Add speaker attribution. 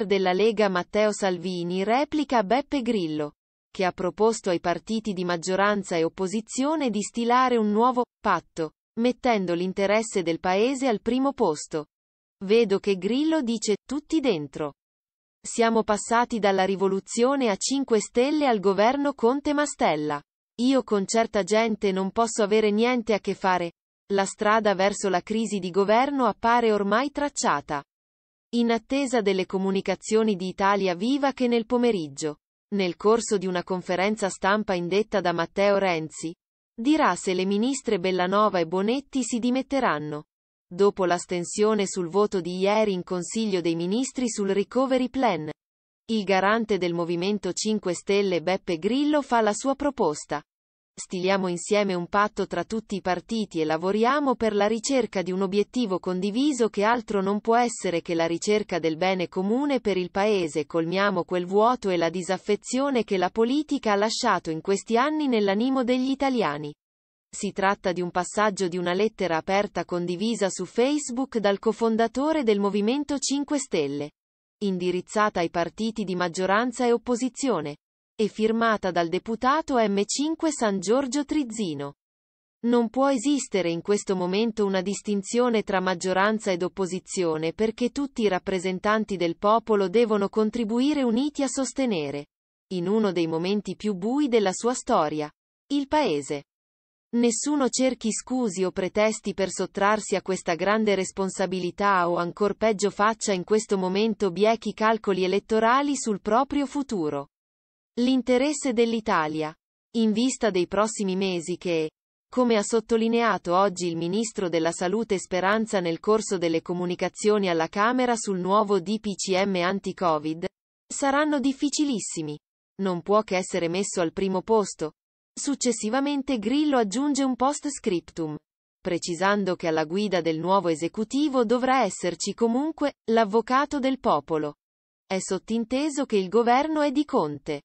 Speaker 1: leader della Lega Matteo Salvini replica Beppe Grillo, che ha proposto ai partiti di maggioranza e opposizione di stilare un nuovo patto, mettendo l'interesse del Paese al primo posto. Vedo che Grillo dice tutti dentro. Siamo passati dalla rivoluzione a 5 Stelle al governo Conte Mastella. Io con certa gente non posso avere niente a che fare. La strada verso la crisi di governo appare ormai tracciata in attesa delle comunicazioni di Italia Viva che nel pomeriggio, nel corso di una conferenza stampa indetta da Matteo Renzi, dirà se le ministre Bellanova e Bonetti si dimetteranno. Dopo l'astensione sul voto di ieri in Consiglio dei Ministri sul Recovery Plan, il garante del Movimento 5 Stelle Beppe Grillo fa la sua proposta stiliamo insieme un patto tra tutti i partiti e lavoriamo per la ricerca di un obiettivo condiviso che altro non può essere che la ricerca del bene comune per il Paese. Colmiamo quel vuoto e la disaffezione che la politica ha lasciato in questi anni nell'animo degli italiani. Si tratta di un passaggio di una lettera aperta condivisa su Facebook dal cofondatore del Movimento 5 Stelle, indirizzata ai partiti di maggioranza e opposizione e firmata dal deputato M5 San Giorgio Trizzino. Non può esistere in questo momento una distinzione tra maggioranza ed opposizione perché tutti i rappresentanti del popolo devono contribuire uniti a sostenere, in uno dei momenti più bui della sua storia, il Paese. Nessuno cerchi scusi o pretesti per sottrarsi a questa grande responsabilità o ancor peggio faccia in questo momento biechi calcoli elettorali sul proprio futuro. L'interesse dell'Italia, in vista dei prossimi mesi che, come ha sottolineato oggi il Ministro della Salute Speranza nel corso delle comunicazioni alla Camera sul nuovo DPCM anti-Covid, saranno difficilissimi. Non può che essere messo al primo posto. Successivamente Grillo aggiunge un post scriptum, precisando che alla guida del nuovo esecutivo dovrà esserci comunque l'avvocato del popolo. È sottinteso che il governo è di Conte.